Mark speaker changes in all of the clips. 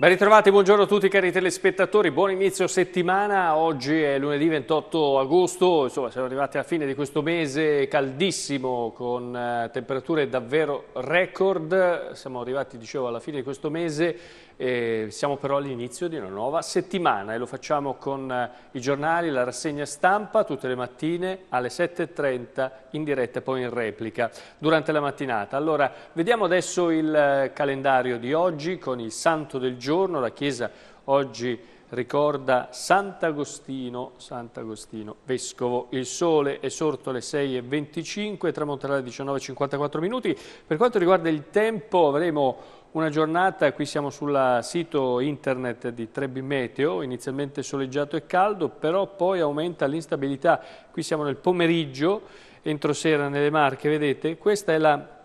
Speaker 1: Ben ritrovati, buongiorno a tutti cari telespettatori, buon inizio settimana, oggi è lunedì 28 agosto, insomma siamo arrivati alla fine di questo mese caldissimo con eh, temperature davvero record, siamo arrivati dicevo alla fine di questo mese, eh, siamo però all'inizio di una nuova settimana e lo facciamo con eh, i giornali, la rassegna stampa tutte le mattine alle 7.30 in diretta e poi in replica durante la mattinata. Allora vediamo adesso il eh, calendario di oggi con il santo del giorno giorno. La Chiesa oggi ricorda Sant'Agostino, Sant'Agostino Vescovo. Il sole è sorto alle 6.25, tramonterà alle 19.54 minuti. Per quanto riguarda il tempo avremo una giornata, qui siamo sul sito internet di Trebbi Meteo, inizialmente soleggiato e caldo, però poi aumenta l'instabilità. Qui siamo nel pomeriggio, entro sera nelle Marche, vedete? Questa è la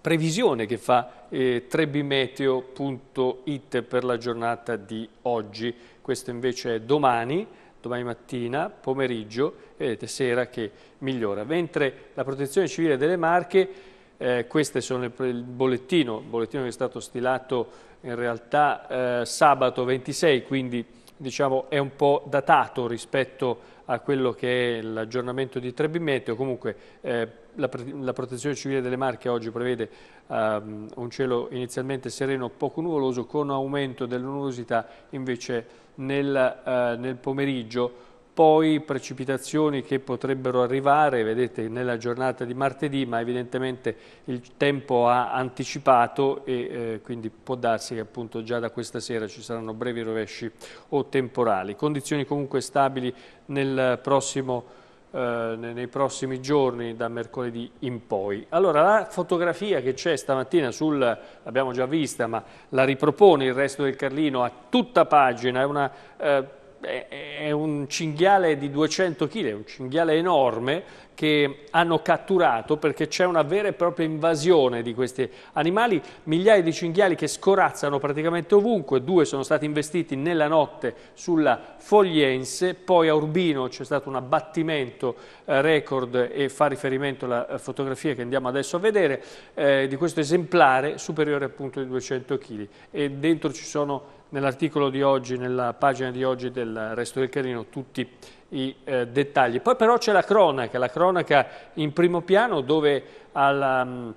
Speaker 1: previsione che fa eh, trebimeteo.it per la giornata di oggi. Questo invece è domani, domani mattina, pomeriggio vedete sera che migliora. Mentre la protezione civile delle Marche, eh, questo è il bollettino, il bollettino che è stato stilato in realtà eh, sabato 26, quindi diciamo, è un po' datato rispetto a quello che è l'aggiornamento di Trebimeteo, comunque eh, la, la, protezione civile delle Marche oggi prevede ehm, un cielo inizialmente sereno, poco nuvoloso, con aumento della nuvolosità invece nel, eh, nel pomeriggio poi precipitazioni che potrebbero arrivare, vedete, nella giornata di martedì, ma evidentemente il tempo ha anticipato e eh, quindi può darsi che appunto già da questa sera ci saranno brevi rovesci o temporali. Condizioni comunque stabili nel prossimo eh, nei prossimi giorni da mercoledì in poi. Allora la fotografia che c'è stamattina sul, l'abbiamo già vista, ma la ripropone il resto del Carlino a tutta pagina, è una eh, è un cinghiale di 200 kg, è un cinghiale enorme che hanno catturato perché c'è una vera e propria invasione di questi animali, migliaia di cinghiali che scorazzano praticamente ovunque, due sono stati investiti nella notte sulla Fogliense, poi a Urbino c'è stato un abbattimento eh, record e fa riferimento alla eh, fotografia che andiamo adesso a vedere eh, di questo esemplare superiore appunto di 200 kg e dentro ci sono nell'articolo di oggi, nella pagina di oggi del Resto del Carino, tutti i eh, dettagli. Poi però c'è la cronaca, la cronaca in primo piano dove alla, mm,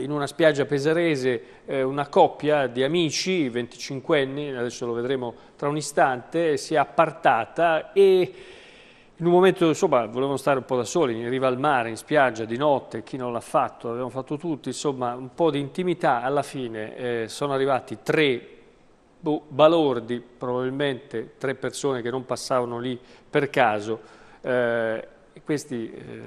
Speaker 1: in una spiaggia pesarese eh, una coppia di amici, 25 anni, adesso lo vedremo tra un istante, si è appartata e... In un momento, insomma, volevano stare un po' da soli, in riva al mare, in spiaggia, di notte, chi non l'ha fatto, l'abbiamo fatto tutti, insomma, un po' di intimità. Alla fine eh, sono arrivati tre boh, balordi, probabilmente tre persone che non passavano lì per caso, eh, questi eh,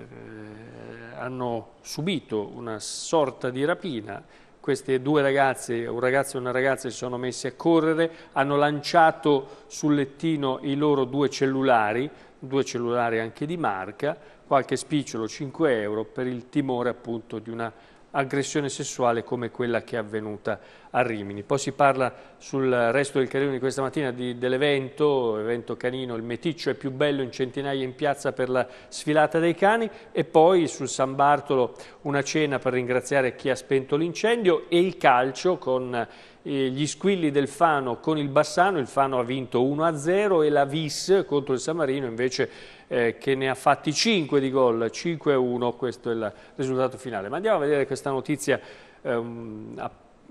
Speaker 1: hanno subito una sorta di rapina, queste due ragazze, un ragazzo e una ragazza, si sono messi a correre, hanno lanciato sul lettino i loro due cellulari, due cellulari anche di marca, qualche spicciolo, 5 euro, per il timore appunto di una aggressione sessuale come quella che è avvenuta a Rimini. Poi si parla sul resto del carino di questa mattina dell'evento, evento canino, il meticcio è più bello in centinaia in piazza per la sfilata dei cani e poi sul San Bartolo una cena per ringraziare chi ha spento l'incendio e il calcio con eh, gli squilli del Fano con il Bassano, il Fano ha vinto 1-0 e la Vis contro il San Marino invece eh, che ne ha fatti 5 di gol, 5-1, questo è il risultato finale. Ma andiamo a vedere questa notizia ehm, a,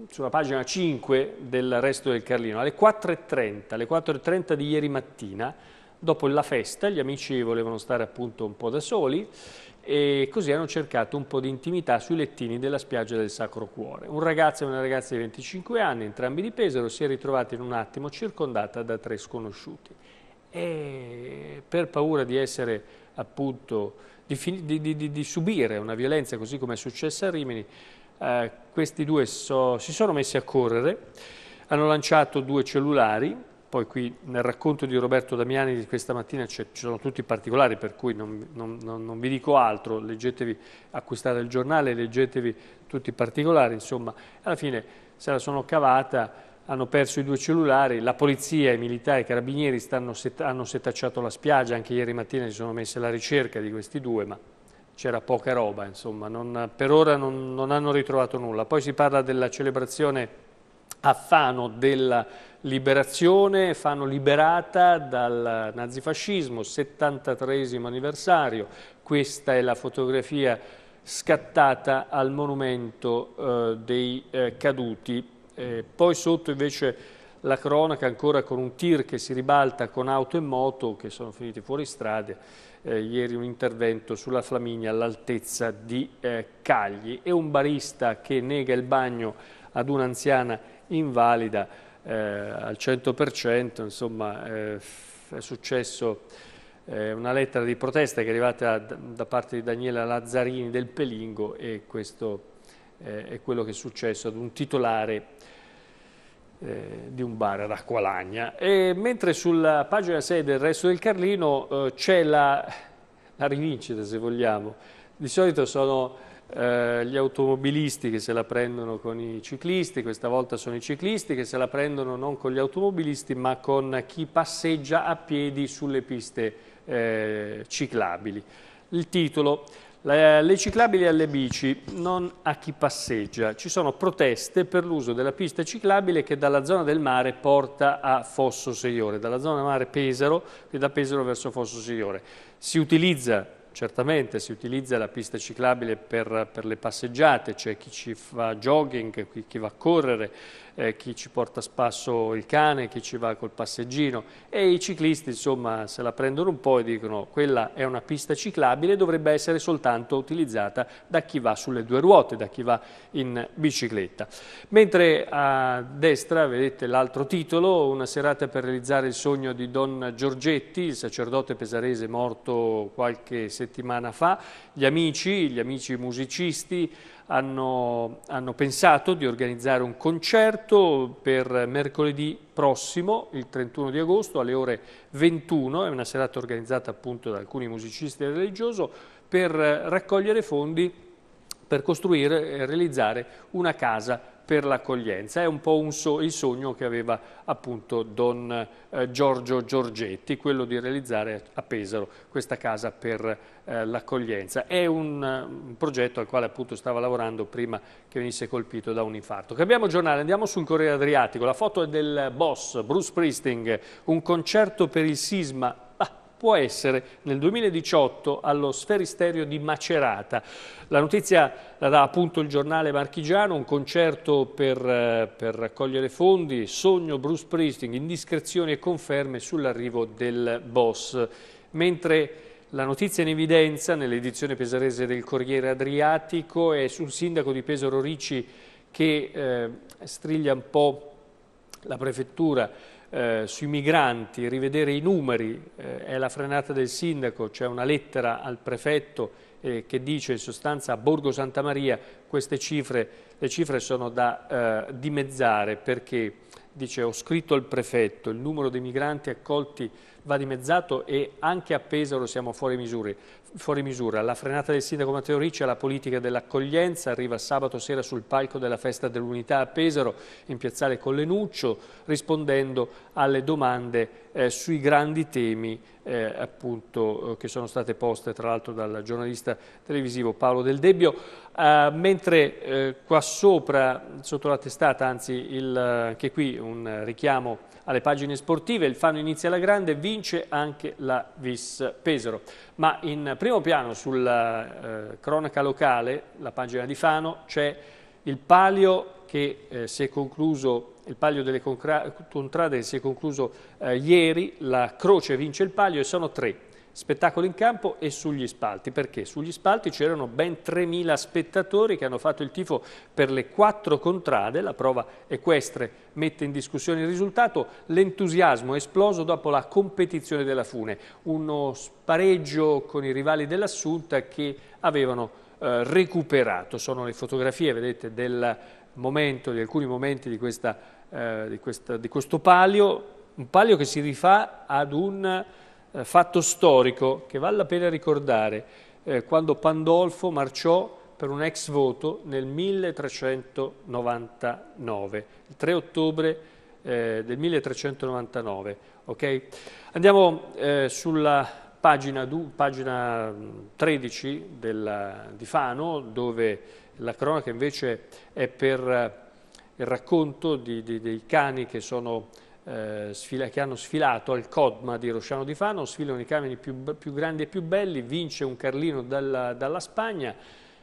Speaker 1: sulla pagina 5 del resto del Carlino. Alle 4.30, alle 4.30 di ieri mattina, dopo la festa, gli amici volevano stare appunto un po' da soli, e così hanno cercato un po' di intimità sui lettini della spiaggia del Sacro Cuore. Un ragazzo e una ragazza di 25 anni, entrambi di Pesaro, si è ritrovata in un attimo circondata da tre sconosciuti e per paura di essere appunto, di, di, di, di subire una violenza così come è successa a Rimini, eh, questi due so, si sono messi a correre, hanno lanciato due cellulari, poi qui nel racconto di Roberto Damiani di questa mattina ci sono tutti i particolari, per cui non, non, non, vi dico altro, leggetevi, acquistate il giornale, leggetevi tutti i particolari, insomma, alla fine se la sono cavata hanno perso i due cellulari, la polizia, i militari, i carabinieri stanno, hanno setacciato la spiaggia, anche ieri mattina si sono messi alla ricerca di questi due, ma c'era poca roba, insomma, non, per ora non, non, hanno ritrovato nulla. Poi si parla della celebrazione a Fano della liberazione, Fano liberata dal nazifascismo, 73 anniversario, questa è la fotografia scattata al monumento eh, dei eh, caduti eh, poi sotto invece la cronaca ancora con un tir che si ribalta con auto e moto che sono finiti fuori strada. Eh, ieri un intervento sulla Flaminia all'altezza di eh, Cagli e un barista che nega il bagno ad un'anziana invalida eh, al 100%, insomma eh, è successo eh, una lettera di protesta che è arrivata da, da parte di Daniela Lazzarini del Pelingo e questo eh, è quello che è successo ad un titolare eh, di un bar ad Acqualagna. E mentre sulla pagina 6 del resto del Carlino eh, c'è la, la, rivincita, se vogliamo. Di solito sono eh, gli automobilisti che se la prendono con i ciclisti, questa volta sono i ciclisti che se la prendono non con gli automobilisti ma con chi passeggia a piedi sulle piste eh, ciclabili. Il titolo le ciclabili alle bici, non a chi passeggia. Ci sono proteste per l'uso della pista ciclabile che dalla zona del mare porta a Fosso Signore, dalla zona del mare Pesaro e da Pesaro verso Fosso Signore. Si utilizza, certamente si utilizza la pista ciclabile per, per le passeggiate, c'è cioè chi ci fa jogging, chi va a correre, eh, chi ci porta a spasso il cane, chi ci va col passeggino e i ciclisti insomma se la prendono un po' e dicono quella è una pista ciclabile dovrebbe essere soltanto utilizzata da chi va sulle due ruote, da chi va in bicicletta. Mentre a destra vedete l'altro titolo, una serata per realizzare il sogno di Don Giorgetti, il sacerdote pesarese morto qualche settimana fa, gli amici, gli amici musicisti, hanno, hanno pensato di organizzare un concerto per mercoledì prossimo, il 31 di agosto, alle ore 21, è una serata organizzata appunto da alcuni musicisti del religioso, per eh, raccogliere fondi per costruire e realizzare una casa per l'accoglienza. È un po' un so il sogno che aveva appunto Don eh, Giorgio Giorgetti, quello di realizzare a Pesaro questa casa per eh, l'accoglienza. È un, un, progetto al quale appunto stava lavorando prima che venisse colpito da un infarto. Cambiamo giornale, andiamo sul Corriere Adriatico. La foto è del boss Bruce Priesting, un concerto per il sisma può essere nel 2018 allo Sferisterio di Macerata. La notizia la dà appunto il giornale marchigiano, un concerto per, eh, per raccogliere fondi, sogno Bruce Priesting, indiscrezioni e conferme sull'arrivo del boss. Mentre la notizia in evidenza nell'edizione pesarese del Corriere Adriatico è sul sindaco di Pesaro Ricci che eh, striglia un po' la prefettura eh, sui migranti, rivedere i numeri, eh, è la frenata del sindaco, c'è una lettera al prefetto eh, che dice in sostanza a Borgo Santa Maria queste cifre, le cifre sono da eh, dimezzare perché dice ho scritto al prefetto il numero dei migranti accolti va dimezzato e anche a Pesaro siamo fuori, misure, fuori misura. La frenata del sindaco Matteo Ricci alla politica dell'accoglienza arriva sabato sera sul palco della festa dell'unità a Pesaro in piazzale Collenuccio rispondendo alle domande eh, sui grandi temi eh, appunto, eh, che sono state poste tra l'altro dal giornalista televisivo Paolo Del Debbio. Eh, mentre eh, qua sopra, sotto la testata, anzi il, anche eh, qui un richiamo alle pagine sportive, il Fano inizia la grande, vince anche la Vis Pesaro. Ma in primo piano sulla eh, cronaca locale, la pagina di Fano, c'è il palio che eh, si è concluso il palio delle contrade che si è concluso eh, ieri, la Croce vince il palio e sono tre Spettacolo in campo e sugli spalti, perché sugli spalti c'erano ben 3.000 spettatori che hanno fatto il tifo per le quattro contrade, la prova equestre mette in discussione il risultato, l'entusiasmo è esploso dopo la competizione della Fune, uno spareggio con i rivali dell'Assunta che avevano eh, recuperato, sono le fotografie vedete del momento, di alcuni momenti di, questa, eh, di, questa, di questo palio, un palio che si rifà ad un eh, fatto storico che vale la pena ricordare, eh, quando Pandolfo marciò per un ex voto nel 1399, il 3 ottobre eh, del 1399. Okay? Andiamo eh, sulla pagina, du, pagina 13 della, di Fano, dove la cronaca invece è per eh, il racconto di, di, dei cani che sono eh, sfila, che hanno sfilato al Codma di Rosciano di Fano, sfilano i camion più, più, grandi e più belli, vince un Carlino dalla, dalla Spagna,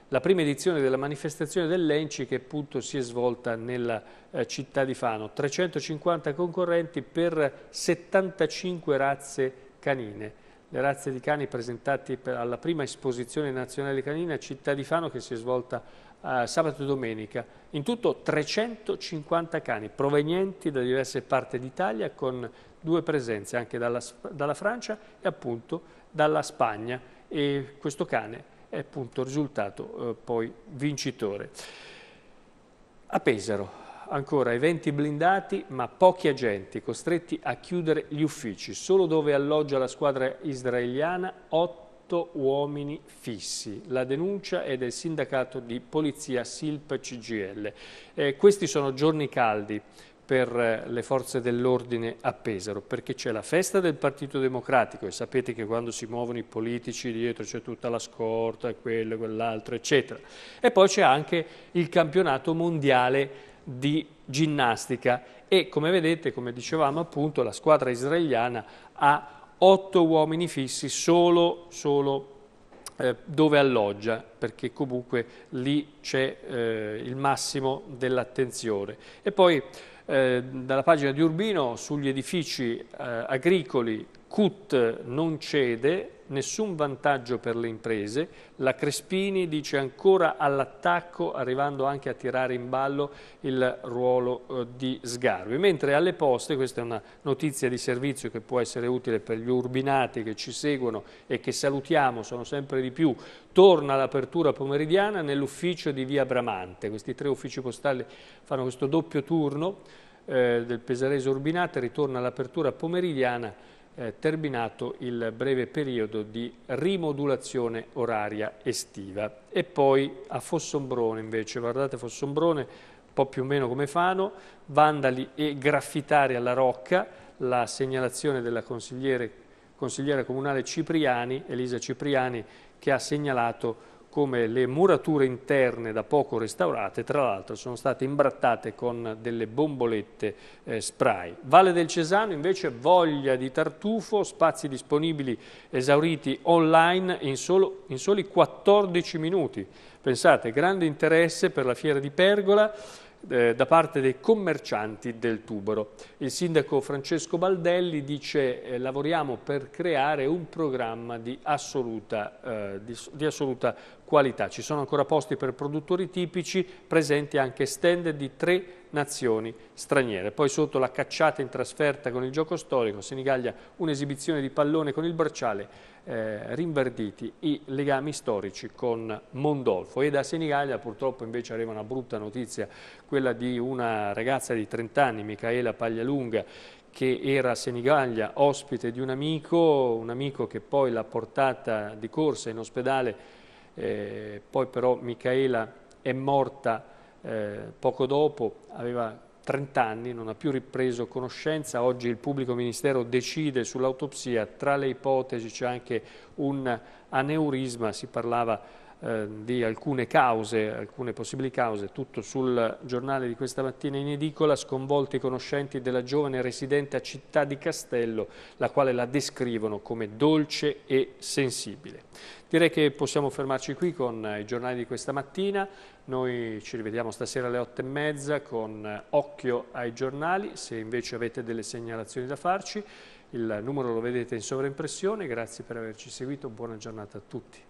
Speaker 1: la prima edizione della manifestazione dell'Enci che appunto si è svolta nella eh, città di Fano. 350 concorrenti per 75 razze canine. Le razze di cani presentate alla prima esposizione nazionale canina a Città di Fano che si è svolta eh, sabato e domenica. In tutto 350 cani provenienti da diverse parti d'Italia con due presenze anche dalla, dalla Francia e appunto dalla Spagna e questo cane è appunto risultato eh, poi vincitore. A Pesaro ancora eventi blindati ma pochi agenti costretti a chiudere gli uffici, solo dove alloggia la squadra israeliana 8 8 uomini fissi. La denuncia è del sindacato di polizia Silp CGL. Eh, questi sono giorni caldi per eh, le forze dell'ordine a Pesaro, perché c'è la festa del Partito Democratico e sapete che quando si muovono i politici dietro c'è tutta la scorta, quello, quell'altro, eccetera. E poi c'è anche il campionato mondiale di ginnastica e come vedete, come dicevamo appunto, la squadra israeliana ha otto uomini fissi solo, solo eh, dove alloggia, perché comunque lì c'è eh, il massimo dell'attenzione. E poi eh, dalla pagina di Urbino sugli edifici eh, agricoli CUT non cede, nessun vantaggio per le imprese, la Crespini dice ancora all'attacco arrivando anche a tirare in ballo il ruolo eh, di Sgarbi, mentre alle poste, questa è una notizia di servizio che può essere utile per gli urbinati che ci seguono e che salutiamo, sono sempre di più, torna l'apertura pomeridiana nell'ufficio di Via Bramante, questi tre uffici postali fanno questo doppio turno eh, del Pesarese Urbinate, ritorna l'apertura pomeridiana eh, terminato il breve periodo di rimodulazione oraria estiva. E poi a Fossombrone invece, guardate Fossombrone, un po' più o meno come fanno, vandali e graffitari alla rocca, la segnalazione della consigliera comunale Cipriani, Elisa Cipriani, che ha segnalato come le murature interne da poco restaurate, tra l'altro sono state imbrattate con delle bombolette eh, spray. Valle del Cesano invece voglia di tartufo, spazi disponibili esauriti online in, solo, in soli 14 minuti. Pensate, grande interesse per la fiera di Pergola, eh, da parte dei commercianti del tubero. Il sindaco Francesco Baldelli dice eh, lavoriamo per creare un programma di assoluta, eh, di, di assoluta qualità. Ci sono ancora posti per produttori tipici, presenti anche stand di tre nazioni straniere. Poi sotto la cacciata in trasferta con il gioco storico, Senigallia un'esibizione di pallone con il Bracciale, eh, rinverditi i legami storici con Mondolfo. E da Senigallia purtroppo invece arriva una brutta notizia, quella di una ragazza di 30 anni, Micaela Paglialunga, che era a Senigallia ospite di un amico, un amico che poi l'ha portata di corsa in ospedale eh, poi però Micaela è morta eh, poco dopo, aveva 30 anni, non ha più ripreso conoscenza, oggi il pubblico ministero decide sull'autopsia, tra le ipotesi c'è anche un aneurisma, si parlava eh, di alcune cause, alcune possibili cause, tutto sul giornale di questa mattina in edicola, sconvolti i conoscenti della giovane residente a Città di Castello, la quale la descrivono come dolce e sensibile. Direi che possiamo fermarci qui con i giornali di questa mattina, noi ci rivediamo stasera alle otto e mezza con occhio ai giornali, se invece avete delle segnalazioni da farci, il numero lo vedete in sovraimpressione, grazie per averci seguito, buona giornata a tutti.